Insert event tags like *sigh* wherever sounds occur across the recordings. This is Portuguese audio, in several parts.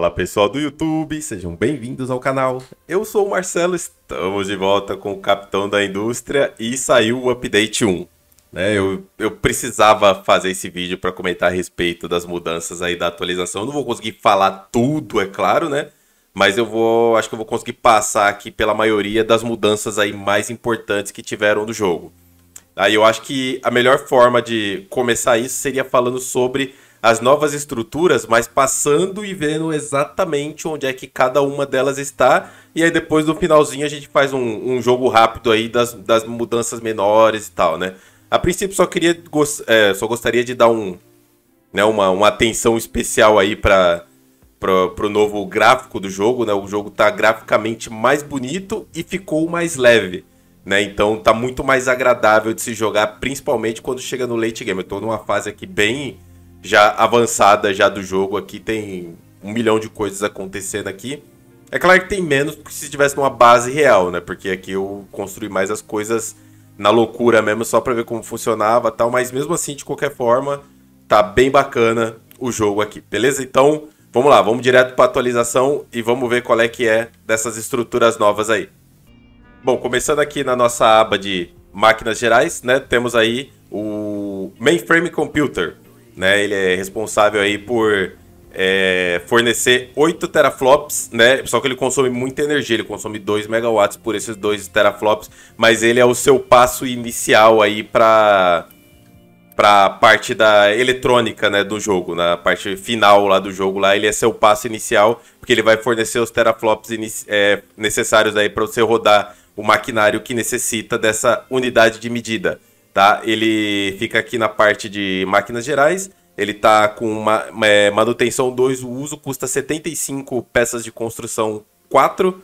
Fala pessoal do YouTube, sejam bem-vindos ao canal. Eu sou o Marcelo, estamos de volta com o Capitão da Indústria e saiu o Update 1. Né, eu, eu precisava fazer esse vídeo para comentar a respeito das mudanças aí da atualização. Eu não vou conseguir falar tudo, é claro, né? Mas eu vou, acho que eu vou conseguir passar aqui pela maioria das mudanças aí mais importantes que tiveram no jogo. Aí eu acho que a melhor forma de começar isso seria falando sobre as novas estruturas, mas passando e vendo exatamente onde é que cada uma delas está. E aí depois no finalzinho a gente faz um, um jogo rápido aí das, das mudanças menores e tal, né? A princípio só queria é, só gostaria de dar um, né, uma, uma atenção especial aí para para o novo gráfico do jogo, né? O jogo tá graficamente mais bonito e ficou mais leve, né? Então tá muito mais agradável de se jogar, principalmente quando chega no late game. Eu tô numa fase aqui bem já avançada já do jogo aqui, tem um milhão de coisas acontecendo aqui. É claro que tem menos porque se tivesse uma base real, né? Porque aqui eu construí mais as coisas na loucura mesmo, só pra ver como funcionava tal. Mas mesmo assim, de qualquer forma, tá bem bacana o jogo aqui, beleza? Então, vamos lá, vamos direto pra atualização e vamos ver qual é que é dessas estruturas novas aí. Bom, começando aqui na nossa aba de máquinas gerais, né? Temos aí o Mainframe Computer, né? Ele é responsável aí por é, fornecer 8 teraflops, né? Só que ele consome muita energia, ele consome 2 megawatts por esses 2 teraflops, mas ele é o seu passo inicial aí para para parte da eletrônica, né, do jogo, na parte final lá do jogo lá, ele é seu passo inicial, porque ele vai fornecer os teraflops é, necessários aí para você rodar o maquinário que necessita dessa unidade de medida tá? Ele fica aqui na parte de máquinas gerais. Ele tá com uma, é, manutenção 2, o uso custa 75 peças de construção 4,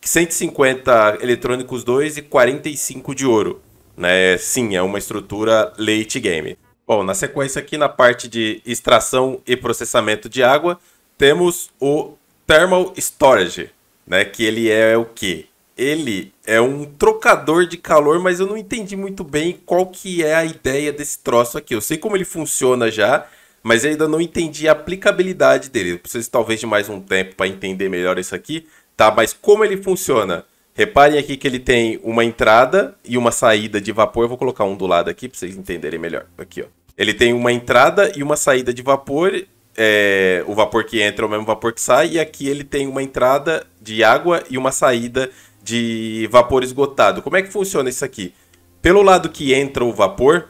150 eletrônicos 2 e 45 de ouro. Né? Sim, é uma estrutura late game. Bom, na sequência aqui na parte de extração e processamento de água, temos o Thermal Storage, né? Que ele é o que? ele é um trocador de calor, mas eu não entendi muito bem qual que é a ideia desse troço aqui. Eu sei como ele funciona já, mas ainda não entendi a aplicabilidade dele. Eu preciso talvez de mais um tempo para entender melhor isso aqui, tá? Mas como ele funciona? Reparem aqui que ele tem uma entrada e uma saída de vapor. Eu vou colocar um do lado aqui para vocês entenderem melhor. Aqui, ó. Ele tem uma entrada e uma saída de vapor. É... o vapor que entra é o mesmo vapor que sai. E aqui ele tem uma entrada de água e uma saída de de vapor esgotado. Como é que funciona isso aqui? Pelo lado que entra o vapor,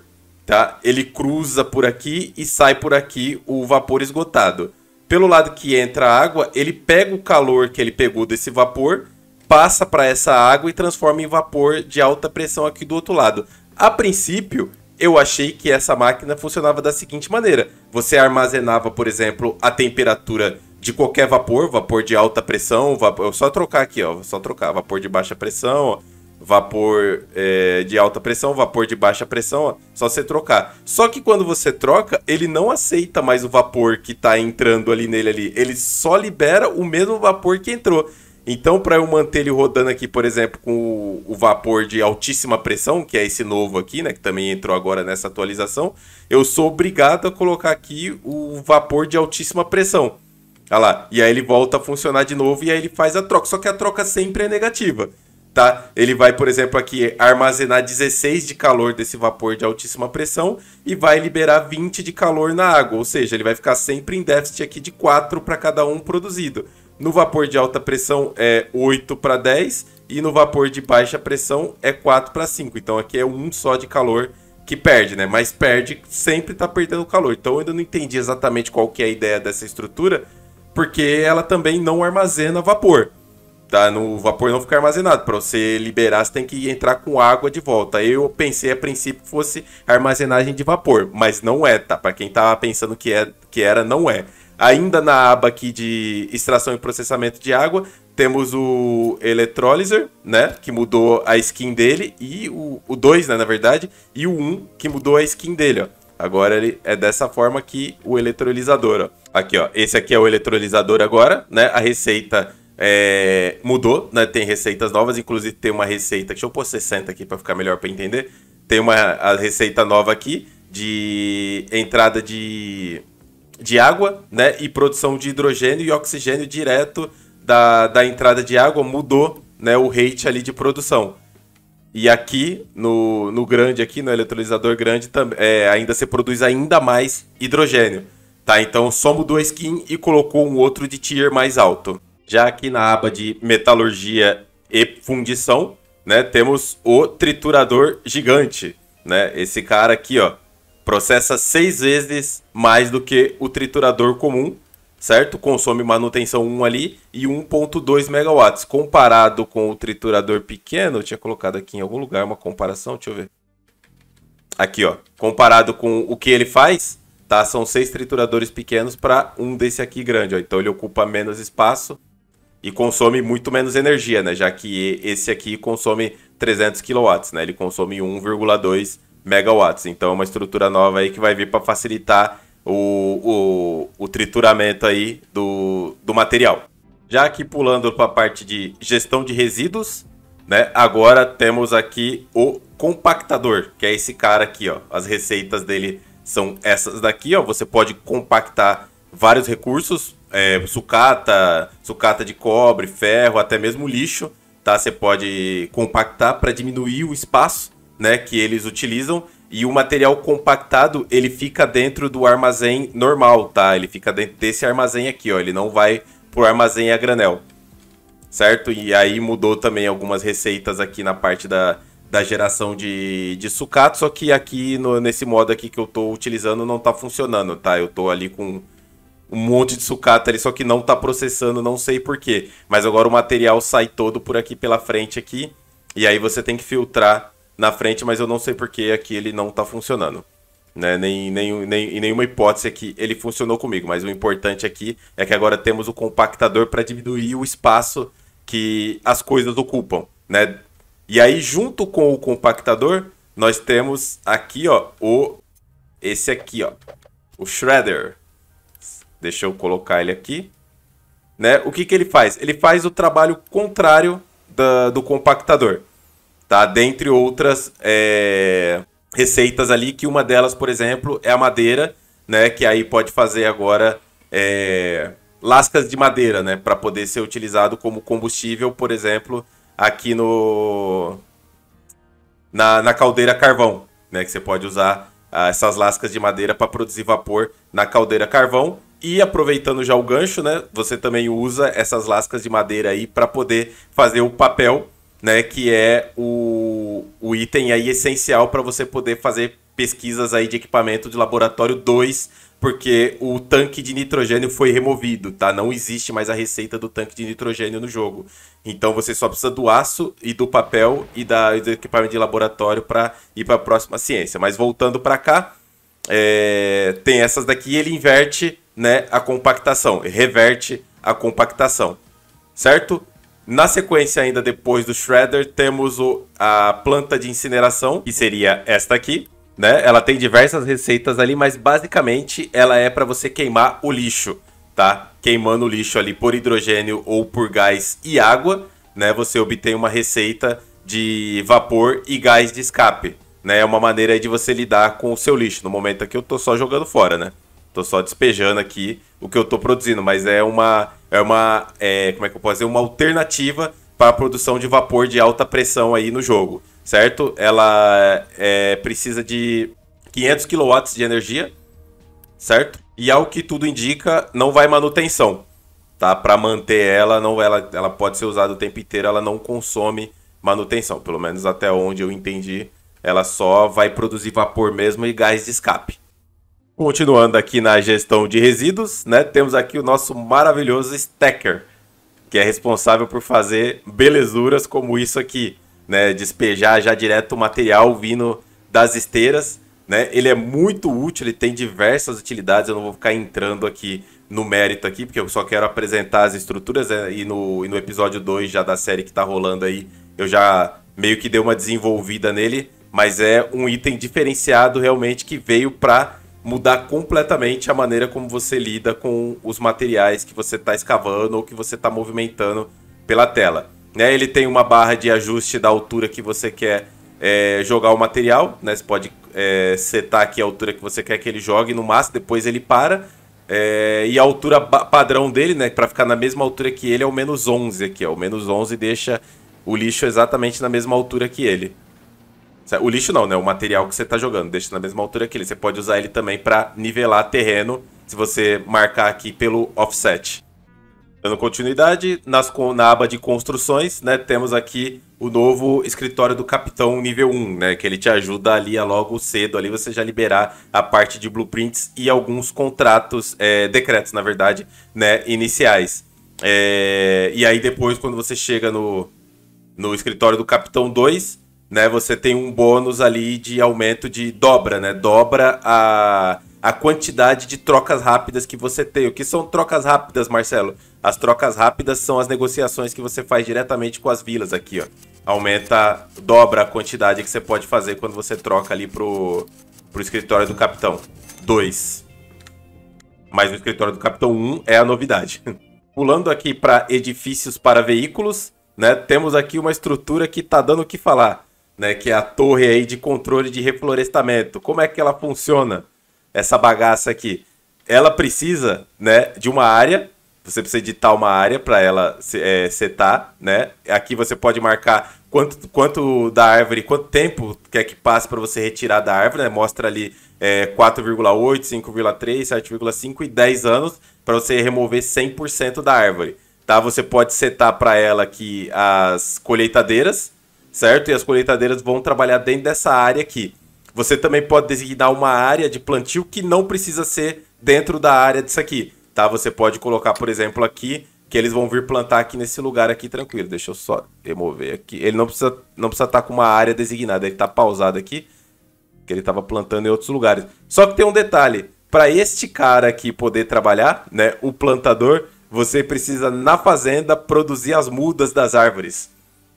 tá? Ele cruza por aqui e sai por aqui o vapor esgotado. Pelo lado que entra a água, ele pega o calor que ele pegou desse vapor, passa para essa água e transforma em vapor de alta pressão aqui do outro lado. A princípio, eu achei que essa máquina funcionava da seguinte maneira: você armazenava, por exemplo, a temperatura de qualquer vapor, vapor de alta pressão, vapor, só trocar aqui, ó, só trocar, vapor de baixa pressão, vapor é, de alta pressão, vapor de baixa pressão, ó, só você trocar. Só que quando você troca, ele não aceita mais o vapor que está entrando ali nele ali, ele só libera o mesmo vapor que entrou. Então, para eu manter ele rodando aqui, por exemplo, com o, vapor de altíssima pressão, que é esse novo aqui, né, que também entrou agora nessa atualização, eu sou obrigado a colocar aqui o vapor de altíssima pressão. Olha lá. E aí ele volta a funcionar de novo e aí ele faz a troca. Só que a troca sempre é negativa. Tá? Ele vai, por exemplo, aqui armazenar 16 de calor desse vapor de altíssima pressão e vai liberar 20 de calor na água, ou seja, ele vai ficar sempre em déficit aqui de 4 para cada um produzido. No vapor de alta pressão é 8 para 10 e no vapor de baixa pressão é 4 para 5. Então aqui é um só de calor que perde, né? Mas perde, sempre está perdendo calor. Então eu ainda não entendi exatamente qual que é a ideia dessa estrutura, porque ela também não armazena vapor. Tá? No, o vapor não fica armazenado. Para você liberar, você tem que entrar com água de volta. Eu pensei a princípio que fosse armazenagem de vapor, mas não é, tá? Para quem tava tá pensando que, é, que era, não é. Ainda na aba aqui de extração e processamento de água, temos o Electrolyzer, né? Que mudou a skin dele. E o 2, né? Na verdade. E o 1, um, que mudou a skin dele, ó. Agora ele é dessa forma que o eletrolizador, ó. Aqui, ó. Esse aqui é o eletrolisador agora, né? A receita é, mudou, né? Tem receitas novas, inclusive tem uma receita. Deixa eu pôr 60 aqui para ficar melhor para entender. Tem uma a receita nova aqui de entrada de, de água, né? E produção de hidrogênio e oxigênio direto da, da entrada de água mudou, né? O rate ali de produção. E aqui, no, no grande, aqui, no eletrolisador grande, é, ainda se produz ainda mais hidrogênio. Tá, então só mudou a skin e colocou um outro de tier mais alto. Já aqui na aba de metalurgia e fundição, né, temos o triturador gigante, né? Esse cara aqui, ó, processa seis vezes mais do que o triturador comum, certo? Consome manutenção 1 ali e 1.2 megawatts. Comparado com o triturador pequeno, eu tinha colocado aqui em algum lugar uma comparação, deixa eu ver. Aqui, ó, comparado com o que ele faz, tá? São seis trituradores pequenos para um desse aqui grande, ó. Então ele ocupa menos espaço e consome muito menos energia, né? Já que esse aqui consome 300 kW, né? Ele consome 1,2 megawatts. Então é uma estrutura nova aí que vai vir para facilitar o, o, o, trituramento aí do, do material. Já aqui pulando para a parte de gestão de resíduos, né? Agora temos aqui o compactador, que é esse cara aqui, ó. As receitas dele são essas daqui, ó. Você pode compactar vários recursos, é, sucata, sucata de cobre, ferro, até mesmo lixo, tá? Você pode compactar para diminuir o espaço, né, que eles utilizam. E o material compactado, ele fica dentro do armazém normal, tá? Ele fica dentro desse armazém aqui, ó. Ele não vai pro armazém a granel certo? E aí mudou também algumas receitas aqui na parte da, da geração de, de sucato, só que aqui no, nesse modo aqui que eu tô utilizando não tá funcionando, tá? Eu tô ali com um monte de sucata ali, só que não tá processando, não sei porquê. Mas agora o material sai todo por aqui pela frente aqui, e aí você tem que filtrar na frente, mas eu não sei porquê aqui ele não tá funcionando. Né? Nem, nem, nem, em nenhuma hipótese aqui ele funcionou comigo, mas o importante aqui é que agora temos o compactador para diminuir o espaço que as coisas ocupam, né? E aí, junto com o compactador, nós temos aqui, ó, o. Esse aqui, ó. O Shredder. Deixa eu colocar ele aqui. Né? O que, que ele faz? Ele faz o trabalho contrário da, do compactador. Tá? Dentre outras é, receitas ali, que uma delas, por exemplo, é a madeira, né? Que aí pode fazer agora. É, lascas de madeira, né, para poder ser utilizado como combustível, por exemplo, aqui no na, na caldeira carvão, né? Que você pode usar ah, essas lascas de madeira para produzir vapor na caldeira carvão. E aproveitando já o gancho, né? Você também usa essas lascas de madeira aí para poder fazer o papel, né? Que é o, o item aí essencial para você poder fazer pesquisas aí de equipamento de laboratório 2 porque o tanque de nitrogênio foi removido, tá? Não existe mais a receita do tanque de nitrogênio no jogo. Então você só precisa do aço e do papel e da, do equipamento de laboratório para ir para a próxima ciência. Mas voltando para cá, é, tem essas daqui, ele inverte né, a compactação, reverte a compactação, certo? Na sequência, ainda depois do Shredder, temos o, a planta de incineração, que seria esta aqui, né? Ela tem diversas receitas ali, mas basicamente ela é para você queimar o lixo, tá? Queimando o lixo ali por hidrogênio ou por gás e água, né? Você obtém uma receita de vapor e gás de escape, né? É uma maneira de você lidar com o seu lixo. No momento aqui eu tô só jogando fora, né? Tô só despejando aqui o que eu tô produzindo, mas é uma é uma é, como é que eu posso dizer, uma alternativa para a produção de vapor de alta pressão aí no jogo certo? Ela é, precisa de 500 kW de energia, certo? E ao que tudo indica, não vai manutenção, tá? Para manter ela, não ela, ela pode ser usada o tempo inteiro, ela não consome manutenção, pelo menos até onde eu entendi, ela só vai produzir vapor mesmo e gás de escape. Continuando aqui na gestão de resíduos, né? Temos aqui o nosso maravilhoso Stacker, que é responsável por fazer belezuras como isso aqui né, despejar já direto o material vindo das esteiras. Né? Ele é muito útil, ele tem diversas utilidades. Eu não vou ficar entrando aqui no mérito aqui, porque eu só quero apresentar as estruturas né? e, no, e no episódio 2 já da série que está rolando aí, eu já meio que dei uma desenvolvida nele, mas é um item diferenciado realmente que veio para mudar completamente a maneira como você lida com os materiais que você está escavando ou que você está movimentando pela tela. Né? Ele tem uma barra de ajuste da altura que você quer é, jogar o material. Né? Você pode é, setar aqui a altura que você quer que ele jogue no máximo, depois ele para. É, e a altura padrão dele, né, para ficar na mesma altura que ele, é o menos 11 aqui. Ó. O menos 11 deixa o lixo exatamente na mesma altura que ele. O lixo não, né? O material que você está jogando, deixa na mesma altura que ele. Você pode usar ele também para nivelar terreno, se você marcar aqui pelo offset. Dando continuidade, nas, na aba de construções, né, temos aqui o novo escritório do capitão nível 1, né, que ele te ajuda ali a logo cedo, ali você já liberar a parte de blueprints e alguns contratos, é, decretos, na verdade, né, iniciais. É, e aí depois, quando você chega no, no escritório do capitão 2, né, você tem um bônus ali de aumento de dobra, né, dobra a a quantidade de trocas rápidas que você tem. O que são trocas rápidas, Marcelo? As trocas rápidas são as negociações que você faz diretamente com as vilas aqui, ó. Aumenta, dobra a quantidade que você pode fazer quando você troca ali pro, pro escritório do capitão. 2. Mas no escritório do capitão 1 um é a novidade. *laughs* Pulando aqui para edifícios para veículos, né? Temos aqui uma estrutura que tá dando o que falar, né? Que é a torre aí de controle de reflorestamento. Como é que ela funciona? Essa bagaça aqui. Ela precisa, né, de uma área você precisa editar uma área para ela é, setar, né? Aqui você pode marcar quanto, quanto da árvore, quanto tempo quer que é passe para você retirar da árvore, né? Mostra ali é, 4,8, 5,3, 7,5 e 10 anos para você remover 100% da árvore. Tá? Você pode setar para ela aqui as colheitadeiras, certo? E as colheitadeiras vão trabalhar dentro dessa área aqui. Você também pode designar uma área de plantio que não precisa ser dentro da área disso aqui tá? Você pode colocar, por exemplo, aqui, que eles vão vir plantar aqui nesse lugar aqui tranquilo. Deixa eu só remover aqui. Ele não precisa não precisa estar tá com uma área designada, ele tá pausado aqui, que ele tava plantando em outros lugares. Só que tem um detalhe, para este cara aqui poder trabalhar, né, o plantador, você precisa na fazenda produzir as mudas das árvores.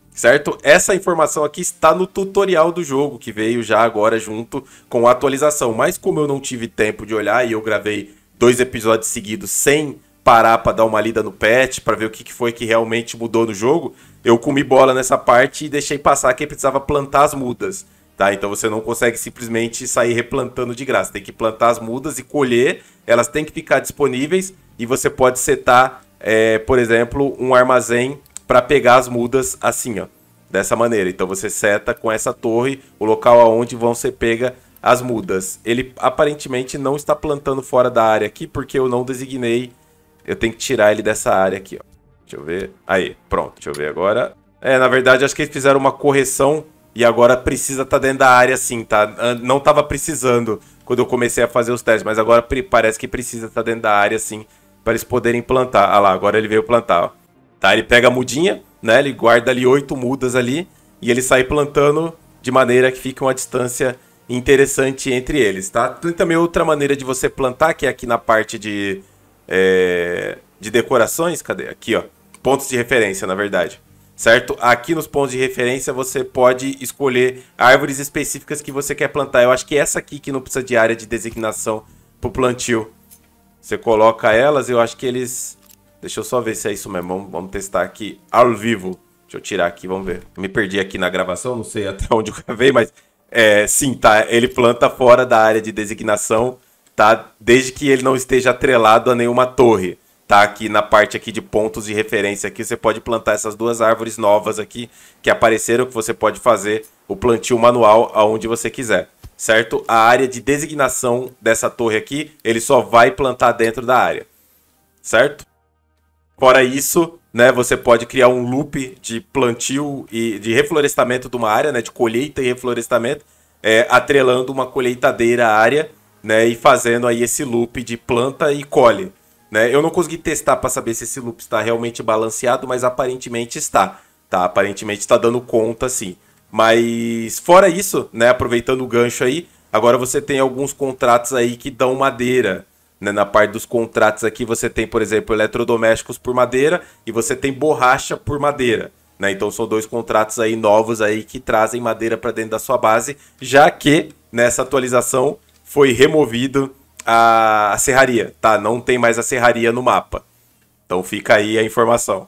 Certo? Essa informação aqui está no tutorial do jogo, que veio já agora junto com a atualização. Mas como eu não tive tempo de olhar e eu gravei dois episódios seguidos sem parar para dar uma lida no patch, para ver o que, que foi que realmente mudou no jogo, eu comi bola nessa parte e deixei passar que precisava plantar as mudas. Tá? Então você não consegue simplesmente sair replantando de graça. Tem que plantar as mudas e colher, elas têm que ficar disponíveis e você pode setar, é, por exemplo, um armazém para pegar as mudas assim, ó, dessa maneira. Então você seta com essa torre o local aonde vão ser pega as mudas. Ele aparentemente não está plantando fora da área aqui, porque eu não designei. Eu tenho que tirar ele dessa área aqui, ó. Deixa eu ver. Aí, pronto. Deixa eu ver agora. É, na verdade, acho que eles fizeram uma correção e agora precisa estar tá dentro da área sim, tá? Ah, não estava precisando quando eu comecei a fazer os testes, mas agora parece que precisa estar tá dentro da área sim para eles poderem plantar. Ah lá, agora ele veio plantar, ó. Tá, ele pega a mudinha, né? Ele guarda ali oito mudas ali e ele sai plantando de maneira que fique uma distância interessante entre eles, tá? Tem também outra maneira de você plantar, que é aqui na parte de, é, de decorações, cadê? Aqui, ó, pontos de referência, na verdade, certo? Aqui nos pontos de referência você pode escolher árvores específicas que você quer plantar. Eu acho que essa aqui que não precisa de área de designação pro plantio. Você coloca elas, eu acho que eles... Deixa eu só ver se é isso mesmo, vamos, vamos testar aqui ao vivo. Deixa eu tirar aqui, vamos ver. Me perdi aqui na gravação, não sei *laughs* até onde eu gravei, mas é, sim, tá. Ele planta fora da área de designação, tá? Desde que ele não esteja atrelado a nenhuma torre. Tá aqui na parte aqui de pontos de referência aqui, você pode plantar essas duas árvores novas aqui que apareceram, que você pode fazer o plantio manual aonde você quiser, certo? A área de designação dessa torre aqui, ele só vai plantar dentro da área, certo? Fora isso, né? Você pode criar um loop de plantio e de reflorestamento de uma área, né? De colheita e reflorestamento, é, atrelando uma colheitadeira à área, né? E fazendo aí esse loop de planta e colhe. Né? Eu não consegui testar para saber se esse loop está realmente balanceado, mas aparentemente está. Tá? Aparentemente está dando conta, sim. Mas fora isso, né? Aproveitando o gancho aí, agora você tem alguns contratos aí que dão madeira. Né? Na parte dos contratos aqui, você tem, por exemplo, eletrodomésticos por madeira e você tem borracha por madeira. Né? Então são dois contratos aí novos aí que trazem madeira para dentro da sua base, já que nessa atualização foi removido a, a serraria, tá? Não tem mais a serraria no mapa. Então fica aí a informação.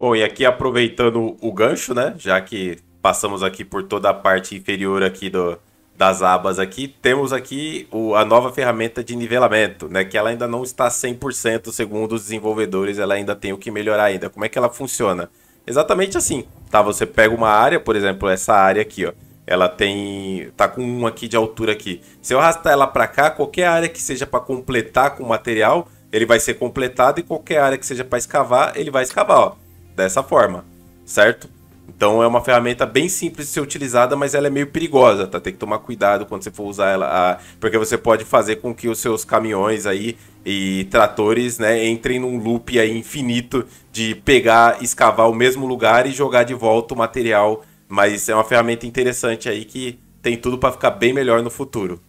Bom, e aqui aproveitando o gancho, né? Já que passamos aqui por toda a parte inferior aqui do, das abas aqui, temos aqui o, a nova ferramenta de nivelamento, né? Que ela ainda não está 100% segundo os desenvolvedores, ela ainda tem o que melhorar ainda. Como é que ela funciona? Exatamente assim, tá? Você pega uma área, por exemplo, essa área aqui, ó. Ela tem, tá com um aqui de altura aqui. Se eu arrastar ela para cá, qualquer área que seja para completar com material, ele vai ser completado e qualquer área que seja para escavar, ele vai escavar, ó, dessa forma, certo? Então é uma ferramenta bem simples de ser utilizada, mas ela é meio perigosa, tá? Tem que tomar cuidado quando você for usar ela, porque você pode fazer com que os seus caminhões aí e tratores, né, entrem num loop aí infinito de pegar, escavar o mesmo lugar e jogar de volta o material. Mas é uma ferramenta interessante aí que tem tudo para ficar bem melhor no futuro.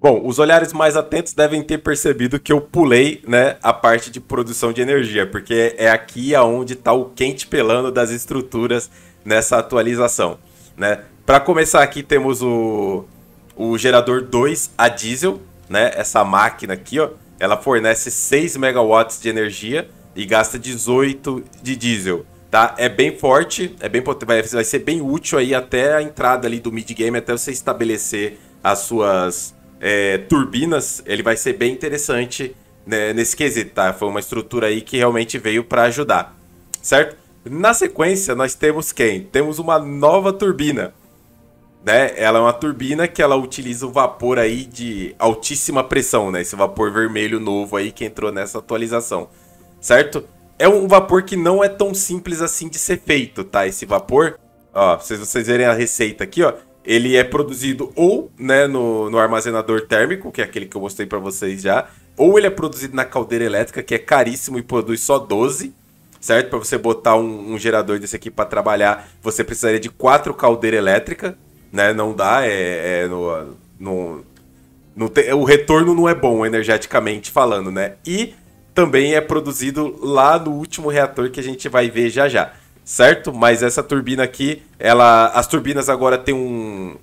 Bom, os olhares mais atentos devem ter percebido que eu pulei né, a parte de produção de energia, porque é aqui aonde está o quente pelando das estruturas nessa atualização. Né? Para começar aqui temos o, o gerador 2 a diesel, né? essa máquina aqui, ó, ela fornece 6 megawatts de energia e gasta 18 de diesel. Tá? É bem forte, é bem vai, vai ser bem útil aí até a entrada ali do mid game, até você estabelecer as suas é, turbinas, ele vai ser bem interessante né, nesse quesito, tá? Foi uma estrutura aí que realmente veio para ajudar, certo? Na sequência, nós temos quem? Temos uma nova turbina, né? Ela é uma turbina que ela utiliza o vapor aí de altíssima pressão, né? Esse vapor vermelho novo aí que entrou nessa atualização, certo? É um vapor que não é tão simples assim de ser feito, tá? Esse vapor, ó, se vocês verem a receita aqui, ó, ele é produzido ou né, no, no armazenador térmico, que é aquele que eu mostrei para vocês já, ou ele é produzido na caldeira elétrica, que é caríssimo e produz só 12 certo? Para você botar um, um, gerador desse aqui para trabalhar, você precisaria de quatro caldeiras elétricas, né? Não dá, é, é no, no, no te, o retorno não é bom energeticamente falando, né? E também é produzido lá no último reator que a gente vai ver já já certo? Mas essa turbina aqui, ela, as turbinas agora tem um,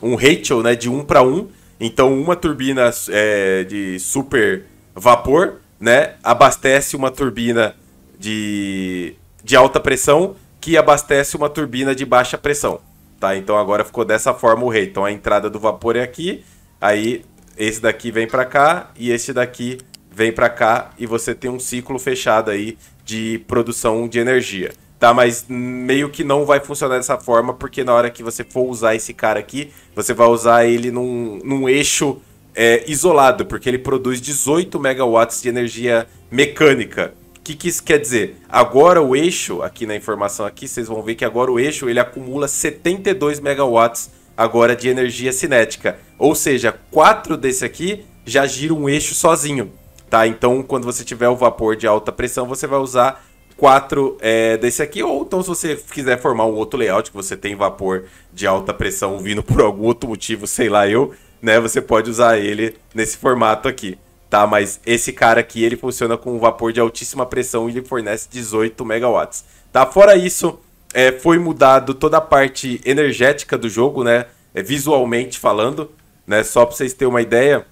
um ratio né, de 1 para 1. Então, uma turbina é, de super vapor né, abastece uma turbina de, de alta pressão que abastece uma turbina de baixa pressão. Tá? Então, agora ficou dessa forma o rei. Então, a entrada do vapor é aqui, aí esse daqui vem para cá e esse daqui vem para cá e você tem um ciclo fechado aí de produção de energia tá? Mas meio que não vai funcionar dessa forma, porque na hora que você for usar esse cara aqui, você vai usar ele num, num eixo é, isolado, porque ele produz 18 megawatts de energia mecânica. O que, que isso quer dizer? Agora o eixo, aqui na informação aqui, vocês vão ver que agora o eixo ele acumula 72 megawatts agora de energia cinética. Ou seja, quatro desse aqui já gira um eixo sozinho, tá? Então, quando você tiver o vapor de alta pressão, você vai usar quatro é, desse aqui, ou então se você quiser formar um outro layout, que você tem vapor de alta pressão vindo por algum outro motivo, sei lá eu, né? Você pode usar ele nesse formato aqui, tá? Mas esse cara aqui, ele funciona com vapor de altíssima pressão e ele fornece 18 megawatts, tá? Fora isso, é, foi mudado toda a parte energética do jogo, né? É, visualmente falando, né? Só para vocês terem uma ideia,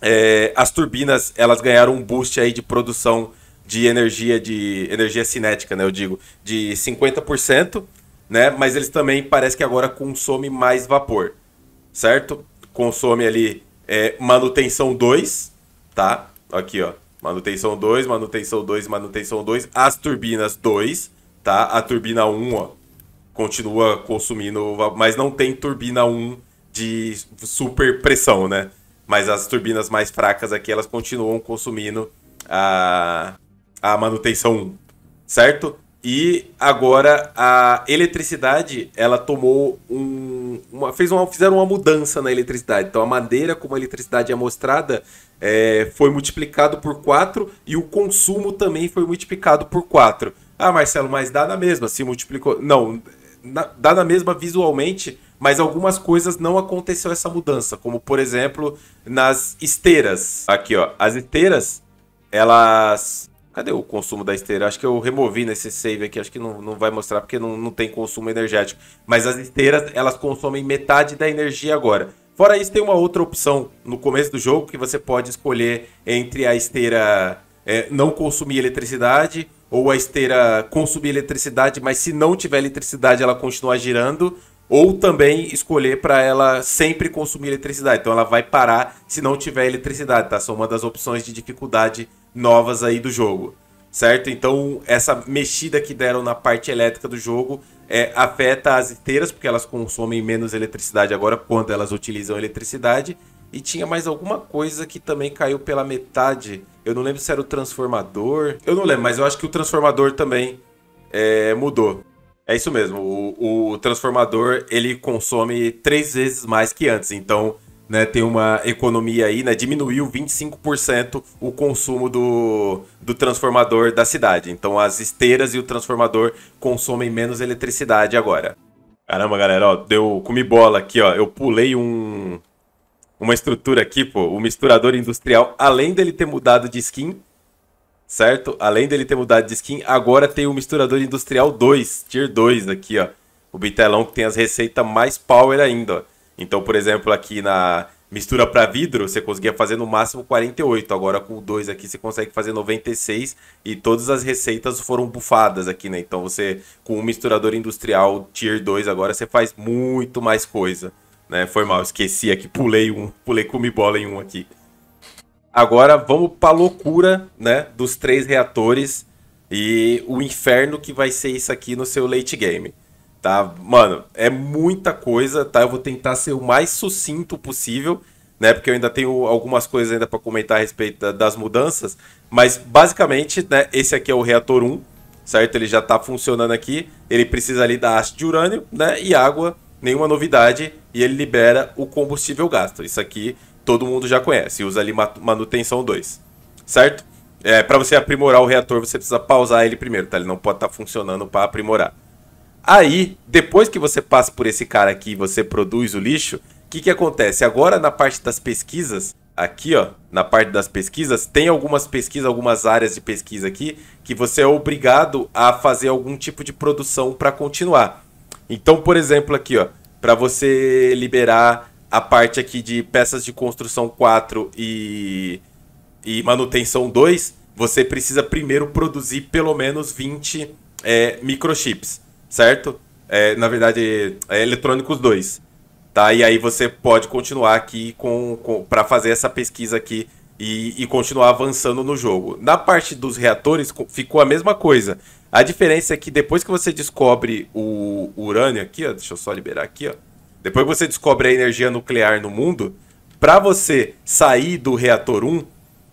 é, as turbinas, elas ganharam um boost aí de produção de energia de energia cinética, né? Eu digo, de 50%, né? Mas eles também parece que agora consomem mais vapor, certo? Consome ali é, manutenção 2, tá? Aqui, ó. Manutenção 2, manutenção 2, manutenção 2, as turbinas 2, tá? A turbina 1, um, ó, continua consumindo, mas não tem turbina 1 um de super pressão, né? Mas as turbinas mais fracas aqui, elas continuam consumindo a, a manutenção, certo? E agora a eletricidade, ela tomou um, uma, fez uma, fizeram uma mudança na eletricidade. Então a maneira como a eletricidade é mostrada é, foi multiplicado por 4 e o consumo também foi multiplicado por 4. Ah, Marcelo, mas dá na mesma, se multiplicou. Não, na, dá na mesma visualmente, mas algumas coisas não aconteceu essa mudança, como por exemplo nas esteiras. Aqui, ó, as esteiras elas Cadê o consumo da esteira? Acho que eu removi nesse save aqui, acho que não, não vai mostrar porque não, não tem consumo energético. Mas as esteiras, elas consomem metade da energia agora. Fora isso, tem uma outra opção no começo do jogo que você pode escolher entre a esteira é, não consumir eletricidade ou a esteira consumir eletricidade, mas se não tiver eletricidade ela continuar girando, ou também escolher para ela sempre consumir eletricidade. Então ela vai parar se não tiver eletricidade, tá? São uma das opções de dificuldade novas aí do jogo, certo? Então, essa mexida que deram na parte elétrica do jogo é, afeta as esteiras, porque elas consomem menos eletricidade agora quando elas utilizam eletricidade. E tinha mais alguma coisa que também caiu pela metade. Eu não lembro se era o transformador. Eu não lembro, mas eu acho que o transformador também é, mudou. É isso mesmo. O, o, transformador ele consome três vezes mais que antes. Então né, tem uma economia aí, né, diminuiu 25% o consumo do, do transformador da cidade. Então as esteiras e o transformador consomem menos eletricidade agora. Caramba, galera, ó, deu comi bola aqui, ó. Eu pulei um uma estrutura aqui, pô, o misturador industrial, além dele ter mudado de skin, certo? Além dele ter mudado de skin, agora tem o misturador industrial 2, tier 2 aqui, ó. O bitelão que tem as receitas mais power ainda, ó. Então, por exemplo, aqui na mistura para vidro, você conseguia fazer no máximo 48. Agora com dois 2 aqui você consegue fazer 96 e todas as receitas foram bufadas aqui, né? Então você com um misturador industrial tier 2 agora você faz muito mais coisa, né? Foi mal, esqueci aqui, pulei um, pulei come bola em um aqui. Agora vamos para loucura, né, dos três reatores e o inferno que vai ser isso aqui no seu late game tá? Mano, é muita coisa, tá? Eu vou tentar ser o mais sucinto possível, né? Porque eu ainda tenho algumas coisas ainda para comentar a respeito das mudanças, mas basicamente, né, esse aqui é o reator 1, certo? Ele já tá funcionando aqui, ele precisa ali da haste de urânio, né, e água, nenhuma novidade, e ele libera o combustível gasto. Isso aqui todo mundo já conhece, usa ali manutenção 2, certo? É, para você aprimorar o reator, você precisa pausar ele primeiro, tá? Ele não pode estar tá funcionando para aprimorar. Aí, depois que você passa por esse cara aqui e você produz o lixo, o que, que acontece? Agora, na parte das pesquisas, aqui ó, na parte das pesquisas, tem algumas pesquisas, algumas áreas de pesquisa aqui, que você é obrigado a fazer algum tipo de produção para continuar. Então, por exemplo, aqui ó, para você liberar a parte aqui de peças de construção 4 e, e manutenção 2, você precisa primeiro produzir pelo menos 20 é, eh, microchips certo? É, na verdade, é eletrônicos 2. Tá? E aí você pode continuar aqui com, com para fazer essa pesquisa aqui e, e, continuar avançando no jogo. Na parte dos reatores ficou a mesma coisa. A diferença é que depois que você descobre o, urânio aqui, ó, deixa eu só liberar aqui, ó. Depois que você descobre a energia nuclear no mundo, para você sair do reator 1,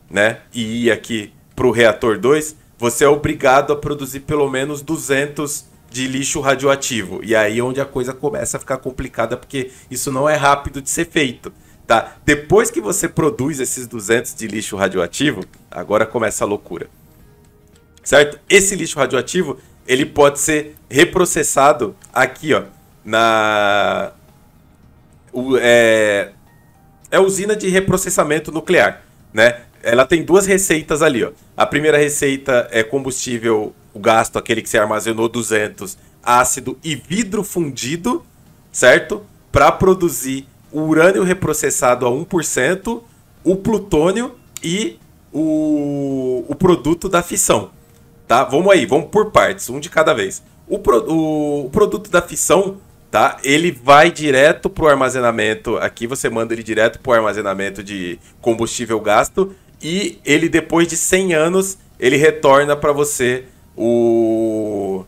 né, e ir aqui pro reator 2, você é obrigado a produzir pelo menos 200 de lixo radioativo. E aí é onde a coisa começa a ficar complicada, porque isso não é rápido de ser feito. Tá? Depois que você produz esses 200 de lixo radioativo, agora começa a loucura. Certo? Esse lixo radioativo, ele pode ser reprocessado aqui, ó, na... O, é... é usina de reprocessamento nuclear, né? Ela tem duas receitas ali, ó. A primeira receita é combustível o gasto, aquele que você armazenou 200, ácido e vidro fundido, certo? Para produzir o urânio reprocessado a 1%, o plutônio e o, o produto da fissão. Tá? Vamos aí, vamos por partes, um de cada vez. O, pro, o, o produto da fissão, tá? Ele vai direto para o armazenamento. Aqui você manda ele direto para o armazenamento de combustível gasto e ele depois de 100 anos ele retorna para você o.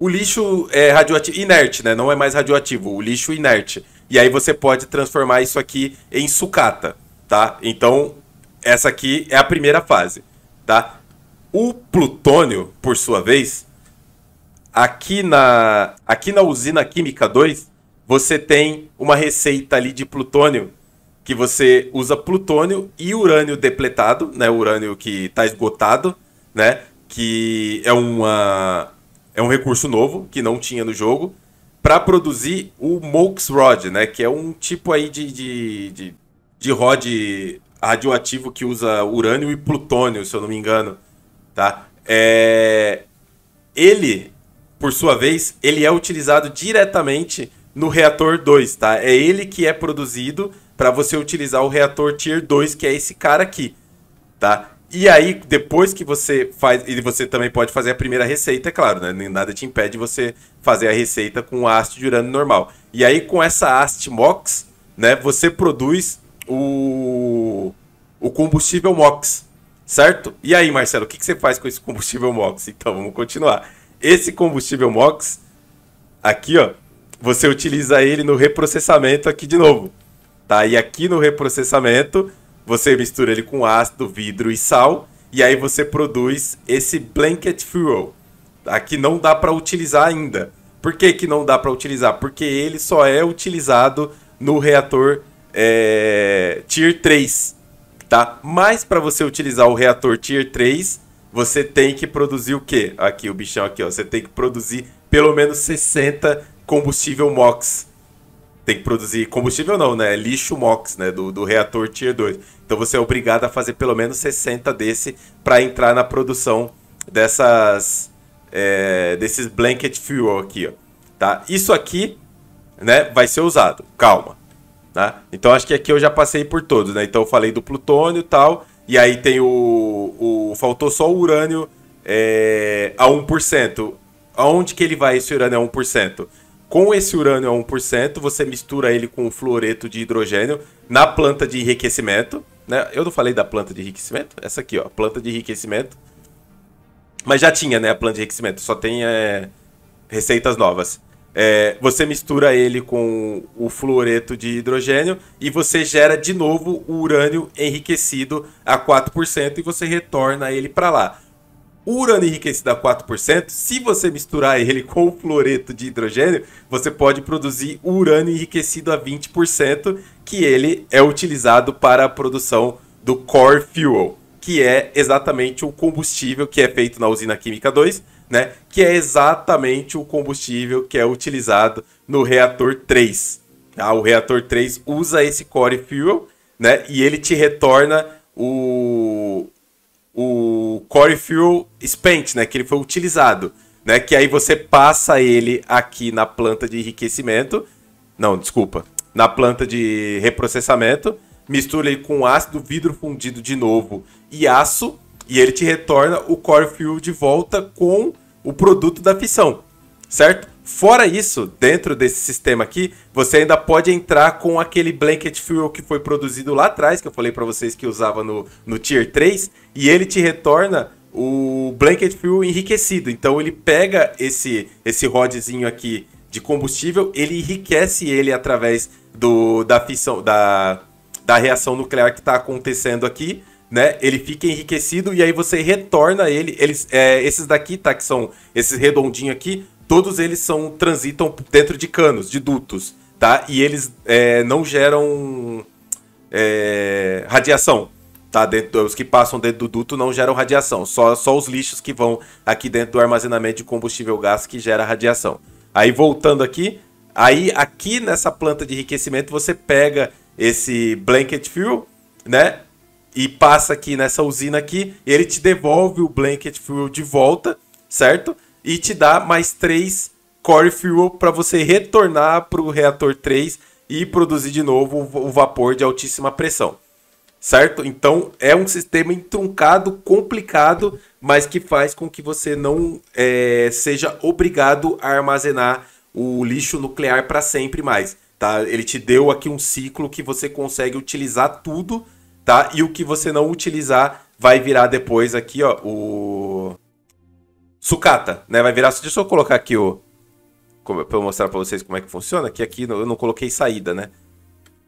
O lixo é radioativo. Inerte, né? Não é mais radioativo. O lixo inerte. E aí você pode transformar isso aqui em sucata, tá? Então, essa aqui é a primeira fase, tá? O plutônio, por sua vez, aqui na, aqui na usina química 2, você tem uma receita ali de plutônio que você usa plutônio e urânio depletado, né? Urânio que está esgotado né? Que é, uma, é um recurso novo que não tinha no jogo para produzir o mox Rod, né? Que é um tipo aí de, de, de, de rod radioativo que usa urânio e plutônio, se eu não me engano, tá? É... Ele, por sua vez, ele é utilizado diretamente no reator 2, tá? É ele que é produzido para você utilizar o reator Tier 2, que é esse cara aqui, tá? E aí, depois que você faz. E você também pode fazer a primeira receita, é claro, né? Nada te impede você fazer a receita com haste de urânio normal. E aí, com essa haste MOX, né? Você produz o, o combustível MOX, certo? E aí, Marcelo, o que, que você faz com esse combustível MOX? Então, vamos continuar. Esse combustível MOX, aqui, ó, você utiliza ele no reprocessamento aqui de novo. Tá? E aqui no reprocessamento você mistura ele com ácido, vidro e sal, e aí você produz esse blanket fuel. Tá? Aqui não dá para utilizar ainda. Por que, que não dá para utilizar? Porque ele só é utilizado no reator é, Tier 3, tá? Mas para você utilizar o reator Tier 3, você tem que produzir o quê? Aqui, o bichão aqui, ó. Você tem que produzir pelo menos 60 combustível MOX tem que produzir combustível não, né? É lixo MOX, né? Do, do reator Tier 2. Então você é obrigado a fazer pelo menos 60 desse para entrar na produção dessas é, desses blanket fuel aqui, ó. Tá? Isso aqui, né? Vai ser usado. Calma, tá? Então acho que aqui eu já passei por todos, né? Então eu falei do plutônio, tal. E aí tem o, o faltou só o urânio é, a 1%. Aonde que ele vai esse urânio a é 1%? com esse urânio a 1%, você mistura ele com o fluoreto de hidrogênio na planta de enriquecimento. Né? Eu não falei da planta de enriquecimento? Essa aqui, ó, planta de enriquecimento. Mas já tinha, né, a planta de enriquecimento, só tem é, receitas novas. É, você mistura ele com o fluoreto de hidrogênio e você gera de novo o urânio enriquecido a 4% e você retorna ele para lá. O urânio enriquecido a 4%, se você misturar ele com o fluoreto de hidrogênio, você pode produzir urânio enriquecido a 20%, que ele é utilizado para a produção do core fuel, que é exatamente o combustível que é feito na usina química 2, né? Que é exatamente o combustível que é utilizado no reator 3. Tá? O reator 3 usa esse core fuel, né? E ele te retorna o o Core Fuel Spent, né? Que ele foi utilizado, né? Que aí você passa ele aqui na planta de enriquecimento. Não, desculpa. Na planta de reprocessamento. Mistura ele com ácido, vidro fundido de novo e aço. E ele te retorna o Core Fuel de volta com o produto da fissão, certo? Fora isso, dentro desse sistema aqui, você ainda pode entrar com aquele blanket fuel que foi produzido lá atrás, que eu falei para vocês que usava no, no tier 3, e ele te retorna o blanket fuel enriquecido. Então ele pega esse esse rodzinho aqui de combustível, ele enriquece ele através do da fissão da, da reação nuclear que está acontecendo aqui, né? Ele fica enriquecido e aí você retorna ele. Eles, é, esses daqui, tá? Que são esses redondinhos aqui, todos eles são transitam dentro de canos, de dutos, tá? E eles é, não geram é, radiação, tá? Dentro, os que passam dentro do duto não geram radiação, só, só os lixos que vão aqui dentro do armazenamento de combustível gás que gera radiação. Aí voltando aqui, aí aqui nessa planta de enriquecimento você pega esse blanket fuel, né? E passa aqui nessa usina aqui, ele te devolve o blanket fuel de volta, certo? e te dá mais 3 core fuel para você retornar para o reator 3 e produzir de novo o vapor de altíssima pressão. Certo? Então é um sistema entroncado, complicado, mas que faz com que você não é, seja obrigado a armazenar o lixo nuclear para sempre mais. Tá? Ele te deu aqui um ciclo que você consegue utilizar tudo, tá? E o que você não utilizar vai virar depois aqui, ó, o Sucata, né? Vai virar. Deixa eu colocar aqui o. pra eu mostrar pra vocês como é que funciona. Que aqui eu não coloquei saída, né?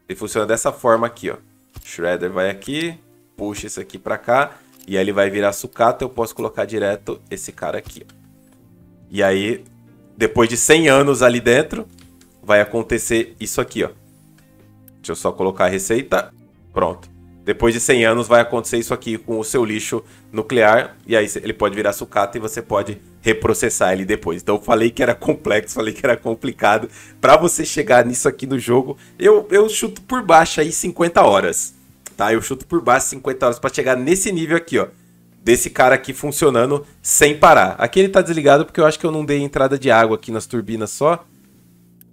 Ele funciona dessa forma aqui, ó. Shredder vai aqui, puxa esse aqui pra cá. E aí ele vai virar sucata. Eu posso colocar direto esse cara aqui, ó. E aí, depois de 100 anos ali dentro, vai acontecer isso aqui, ó. Deixa eu só colocar a receita. Pronto. Depois de 100 anos vai acontecer isso aqui com o seu lixo nuclear e aí ele pode virar sucata e você pode reprocessar ele depois. Então eu falei que era complexo, falei que era complicado. Para você chegar nisso aqui no jogo, eu, eu chuto por baixo aí 50 horas, tá? Eu chuto por baixo 50 horas para chegar nesse nível aqui, ó. Desse cara aqui funcionando sem parar. Aqui ele tá desligado porque eu acho que eu não dei entrada de água aqui nas turbinas só.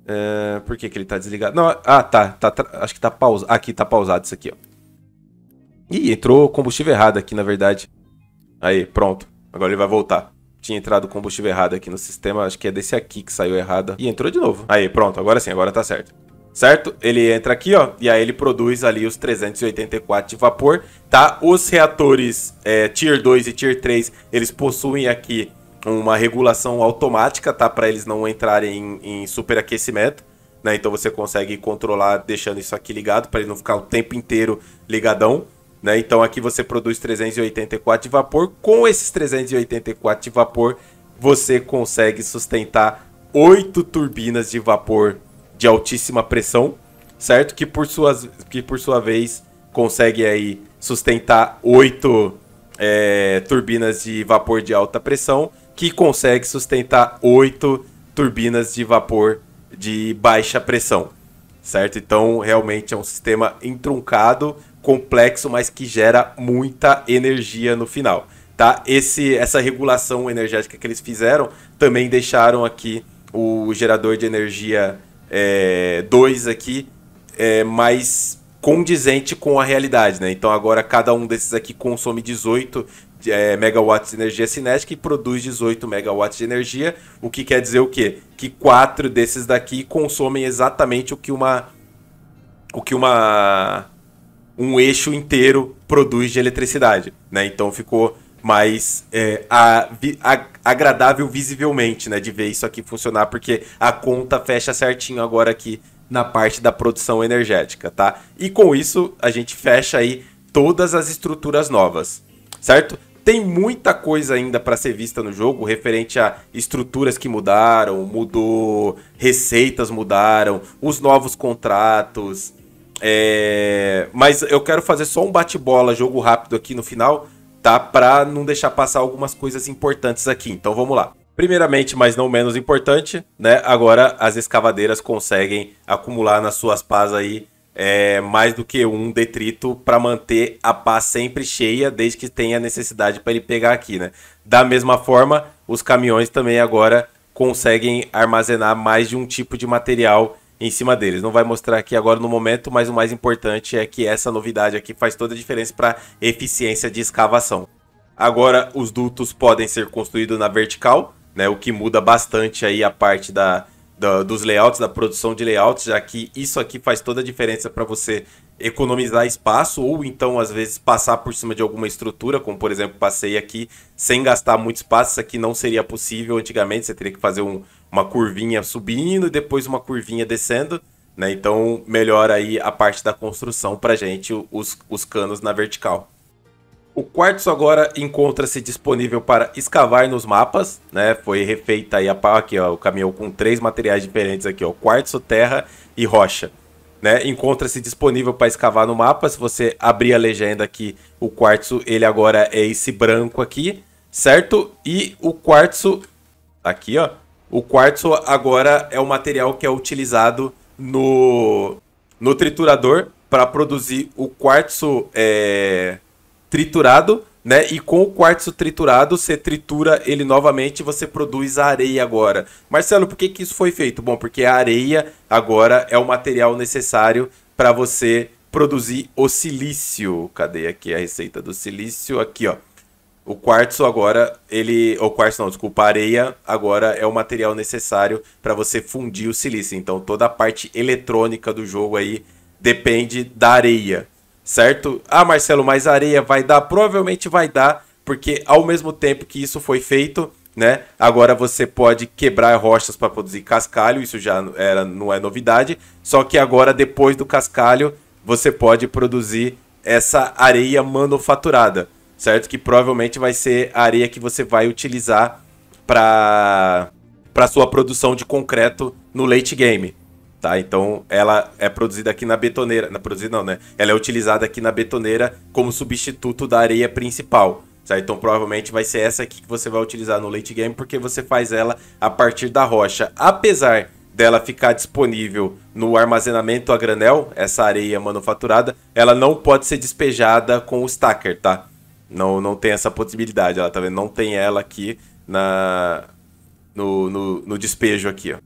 É, por que, que ele tá desligado? Não, ah, tá, tá. Acho que tá pausado. Aqui tá pausado isso aqui, ó. Ih, entrou combustível errado aqui, na verdade. Aí, pronto. Agora ele vai voltar. Tinha entrado combustível errado aqui no sistema. Acho que é desse aqui que saiu errado E entrou de novo. Aí, pronto. Agora sim, agora tá certo. Certo? Ele entra aqui, ó. E aí ele produz ali os 384 de vapor, tá? Os reatores é, Tier 2 e Tier 3, eles possuem aqui uma regulação automática, tá? Para eles não entrarem em, em superaquecimento. Né? Então você consegue controlar deixando isso aqui ligado para ele não ficar o tempo inteiro ligadão. Né? Então aqui você produz 384 de vapor. Com esses 384 de vapor, você consegue sustentar oito turbinas de vapor de altíssima pressão, certo? Que por, suas, que por sua vez consegue aí sustentar oito é, turbinas de vapor de alta pressão, que consegue sustentar oito turbinas de vapor de baixa pressão, certo? Então realmente é um sistema entroncado complexo, mas que gera muita energia no final. Tá? Esse, essa regulação energética que eles fizeram também deixaram aqui o gerador de energia 2 é, aqui é, mais condizente com a realidade. Né? Então agora cada um desses aqui consome 18 é, megawatts de energia cinética e produz 18 megawatts de energia, o que quer dizer o quê? Que quatro desses daqui consomem exatamente o que uma o que uma um eixo inteiro produz de eletricidade, né? Então ficou mais é, a, a, agradável visivelmente, né? De ver isso aqui funcionar, porque a conta fecha certinho agora aqui na parte da produção energética, tá? E com isso a gente fecha aí todas as estruturas novas, certo? Tem muita coisa ainda para ser vista no jogo referente a estruturas que mudaram, mudou, receitas mudaram, os novos contratos, é, mas eu quero fazer só um bate-bola, jogo rápido aqui no final, tá? Pra não deixar passar algumas coisas importantes aqui. Então vamos lá. Primeiramente, mas não menos importante, né? Agora as escavadeiras conseguem acumular nas suas pás aí é, mais do que um detrito para manter a pá sempre cheia, desde que tenha necessidade para ele pegar aqui, né? Da mesma forma, os caminhões também agora conseguem armazenar mais de um tipo de material em cima deles. Não vai mostrar aqui agora no momento, mas o mais importante é que essa novidade aqui faz toda a diferença para eficiência de escavação. Agora os dutos podem ser construídos na vertical, né, o que muda bastante aí a parte da, da dos layouts, da produção de layouts, já que isso aqui faz toda a diferença para você economizar espaço ou então às vezes passar por cima de alguma estrutura, como por exemplo passei aqui sem gastar muito espaço, isso aqui não seria possível antigamente, você teria que fazer um, uma curvinha subindo e depois uma curvinha descendo, né? Então melhora aí a parte da construção para gente, os, os canos na vertical. O quartzo agora encontra-se disponível para escavar nos mapas, né? Foi refeita aí a pá aqui, ó, o caminhão com três materiais diferentes aqui, ó, quartzo, terra e rocha, né? Encontra-se disponível para escavar no mapa. Se você abrir a legenda aqui, o quartzo, ele agora é esse branco aqui, certo? E o quartzo aqui, ó, o quartzo agora é o material que é utilizado no, no triturador para produzir o quartzo é, triturado, né? E com o quartzo triturado, você tritura ele novamente e você produz a areia agora. Marcelo, por que, que isso foi feito? Bom, porque a areia agora é o material necessário para você produzir o silício. Cadê aqui a receita do silício? Aqui, ó. O quartzo agora, ele. O quartzo não, desculpa, a areia agora é o material necessário para você fundir o silício. Então toda a parte eletrônica do jogo aí depende da areia, certo? Ah, Marcelo, mas areia vai dar? Provavelmente vai dar, porque ao mesmo tempo que isso foi feito, né? Agora você pode quebrar rochas para produzir cascalho, isso já era, não é novidade. Só que agora, depois do cascalho, você pode produzir essa areia manufaturada certo? Que provavelmente vai ser a areia que você vai utilizar para para sua produção de concreto no late game, tá? Então ela é produzida aqui na betoneira, na produzida não, né? Ela é utilizada aqui na betoneira como substituto da areia principal. Certo? Então provavelmente vai ser essa aqui que você vai utilizar no late game porque você faz ela a partir da rocha. Apesar dela ficar disponível no armazenamento a granel, essa areia manufaturada, ela não pode ser despejada com o stacker, tá? Não, não tem essa possibilidade, ela tá vendo? Não tem ela aqui na, no, no, no despejo aqui, ó.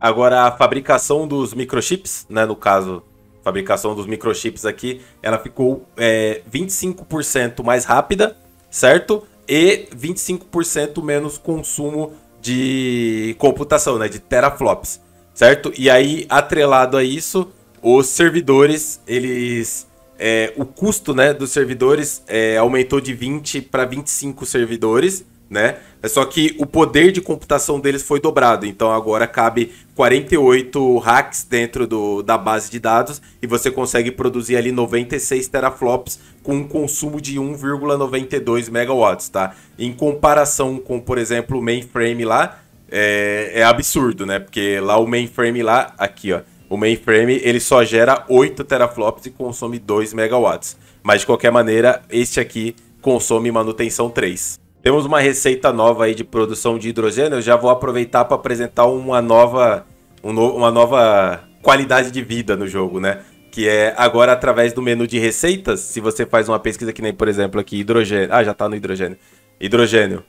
Agora, a fabricação dos microchips, né, no caso, fabricação dos microchips aqui, ela ficou é, 25% mais rápida, certo? E 25% menos consumo de computação, né, de teraflops, certo? E aí, atrelado a isso, os servidores, eles é, o custo né, dos servidores é, aumentou de 20 para 25 servidores, né? É só que o poder de computação deles foi dobrado. Então agora cabe 48 hacks dentro do, da base de dados e você consegue produzir ali 96 teraflops com um consumo de 1,92 megawatts, tá? Em comparação com, por exemplo, o mainframe lá, é, é absurdo, né? Porque lá o mainframe lá, aqui ó, o mainframe ele só gera 8 teraflops e consome 2 megawatts. Mas de qualquer maneira, este aqui consome manutenção 3. Temos uma receita nova aí de produção de hidrogênio. Eu já vou aproveitar para apresentar uma nova, um no, uma nova qualidade de vida no jogo, né? Que é agora através do menu de receitas. Se você faz uma pesquisa que nem, por exemplo, aqui hidrogênio. Ah, já está no hidrogênio. Hidrogênio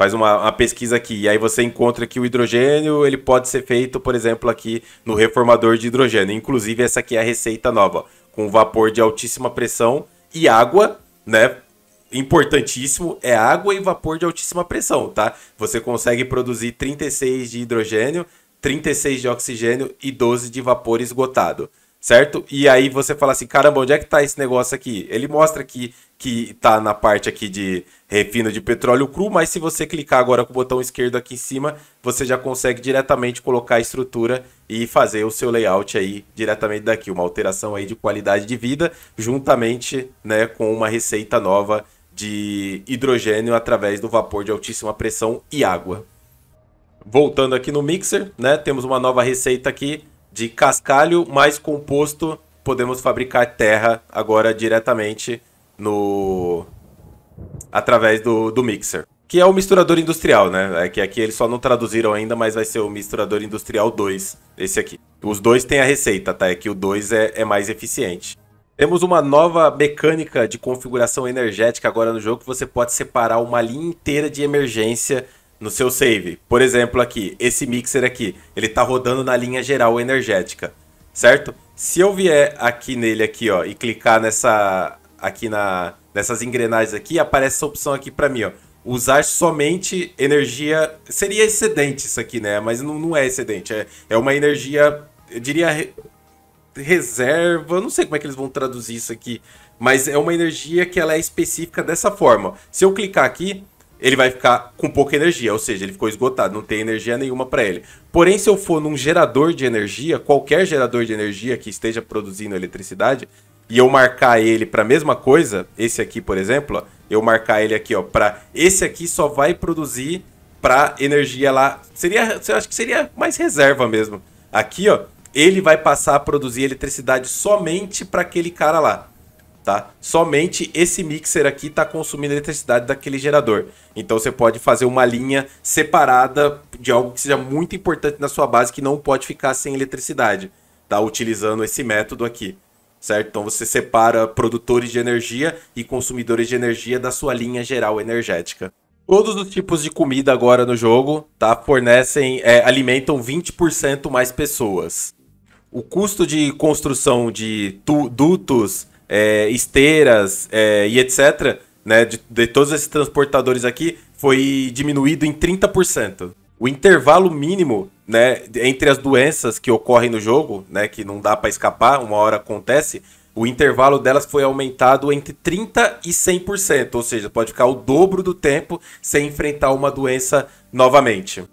faz uma, uma, pesquisa aqui e aí você encontra que o hidrogênio ele pode ser feito, por exemplo, aqui no reformador de hidrogênio. Inclusive essa aqui é a receita nova, com vapor de altíssima pressão e água, né? Importantíssimo é água e vapor de altíssima pressão, tá? Você consegue produzir 36 de hidrogênio, 36 de oxigênio e 12 de vapor esgotado certo? E aí você fala assim, caramba, onde é que tá esse negócio aqui? Ele mostra que que está na parte aqui de refino de petróleo cru, mas se você clicar agora com o botão esquerdo aqui em cima, você já consegue diretamente colocar a estrutura e fazer o seu layout aí diretamente daqui, uma alteração aí de qualidade de vida, juntamente, né, com uma receita nova de hidrogênio através do vapor de altíssima pressão e água. Voltando aqui no mixer, né, temos uma nova receita aqui de cascalho mais composto, podemos fabricar terra agora diretamente no através do, do mixer. Que é o misturador industrial, né? É que aqui eles só não traduziram ainda, mas vai ser o misturador industrial 2, esse aqui. Os dois têm a receita, tá? É que o 2 é, é mais eficiente. Temos uma nova mecânica de configuração energética agora no jogo que você pode separar uma linha inteira de emergência no seu save. Por exemplo, aqui, esse mixer aqui, ele tá rodando na linha geral energética, certo? Se eu vier aqui nele aqui, ó, e clicar nessa aqui na nessas engrenagens aqui, aparece essa opção aqui para mim, ó. Usar somente energia. Seria excedente isso aqui, né? Mas não, não é excedente. É, é uma energia. Eu diria. Re, reserva. não sei como é que eles vão traduzir isso aqui. Mas é uma energia que ela é específica dessa forma. Se eu clicar aqui, ele vai ficar com pouca energia, ou seja, ele ficou esgotado, não tem energia nenhuma para ele. Porém, se eu for num gerador de energia, qualquer gerador de energia que esteja produzindo eletricidade, e eu marcar ele para a mesma coisa, esse aqui, por exemplo, ó, eu marcar ele aqui, ó, para esse aqui só vai produzir para energia lá. Seria, eu acho que seria mais reserva mesmo. Aqui, ó, ele vai passar a produzir eletricidade somente para aquele cara lá, tá? Somente esse mixer aqui está consumindo eletricidade daquele gerador. Então você pode fazer uma linha separada de algo que seja muito importante na sua base que não pode ficar sem eletricidade, tá? Utilizando esse método aqui certo? Então você separa produtores de energia e consumidores de energia da sua linha geral energética. Todos os tipos de comida agora no jogo, tá? Fornecem, é, alimentam 20% mais pessoas. O custo de construção de dutos, é, esteiras é, e etc., né, de, de todos esses transportadores aqui, foi diminuído em 30% o intervalo mínimo né, entre as doenças que ocorrem no jogo, né, que não dá para escapar, uma hora acontece, o intervalo delas foi aumentado entre 30% e 100%, ou seja, pode ficar o dobro do tempo sem enfrentar uma doença novamente.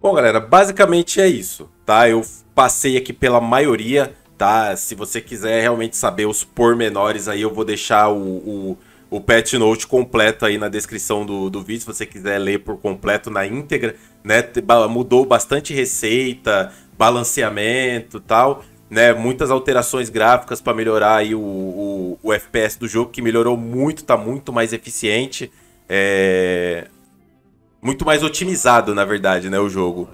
Bom, galera, basicamente é isso, tá? Eu passei aqui pela maioria, tá? Se você quiser realmente saber os pormenores aí, eu vou deixar o, o o Pet Note completo aí na descrição do, do vídeo, se você quiser ler por completo na íntegra, né? Mudou bastante receita, balanceamento tal, né? Muitas alterações gráficas para melhorar aí o, o, o, FPS do jogo, que melhorou muito, tá muito mais eficiente. É... Muito mais otimizado, na verdade, né, o jogo.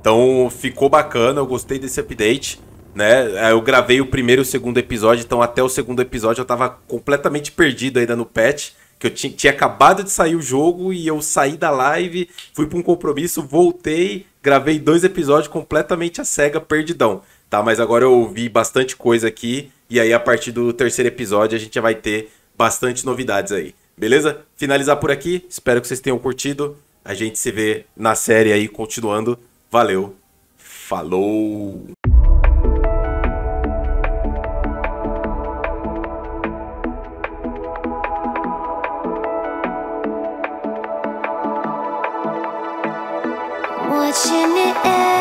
Então ficou bacana, eu gostei desse update né? Eu gravei o primeiro e o segundo episódio, então até o segundo episódio eu tava completamente perdido ainda no patch, que eu tinha, tinha acabado de sair o jogo e eu saí da live, fui para um compromisso, voltei, gravei dois episódios completamente a cega, perdidão, tá? Mas agora eu ouvi bastante coisa aqui e aí a partir do terceiro episódio a gente já vai ter bastante novidades aí. Beleza? Finalizar por aqui. Espero que vocês tenham curtido. A gente se vê na série aí continuando. Valeu. Falou. 请你。